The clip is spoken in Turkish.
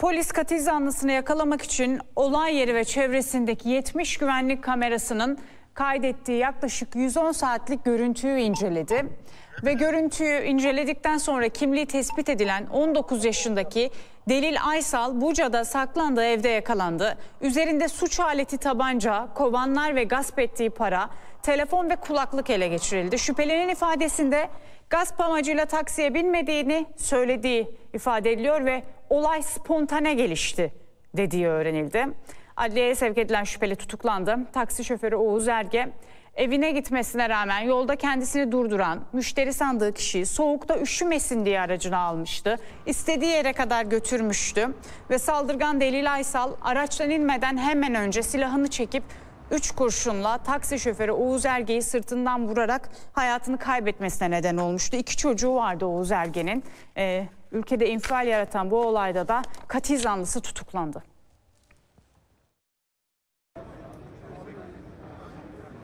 Polis katil zanlısını yakalamak için olay yeri ve çevresindeki 70 güvenlik kamerasının kaydettiği yaklaşık 110 saatlik görüntüyü inceledi. Ve görüntüyü inceledikten sonra kimliği tespit edilen 19 yaşındaki Delil Aysal Buca'da saklandığı evde yakalandı. Üzerinde suç aleti tabanca, kovanlar ve gasp ettiği para, telefon ve kulaklık ele geçirildi. Şüphelinin ifadesinde gasp amacıyla taksiye binmediğini söylediği ifade ediliyor ve olay spontane gelişti dediği öğrenildi. Adliyeye sevk edilen şüpheli tutuklandı. Taksi şoförü Oğuz Erge evine gitmesine rağmen yolda kendisini durduran müşteri sandığı kişiyi soğukta üşümesin diye aracını almıştı. İstediği yere kadar götürmüştü ve saldırgan Delil Aysal araçtan inmeden hemen önce silahını çekip 3 kurşunla taksi şoförü Oğuz Erge'yi sırtından vurarak hayatını kaybetmesine neden olmuştu. İki çocuğu vardı Oğuz Erge'nin. Ee, ülkede infial yaratan bu olayda da katil zanlısı tutuklandı.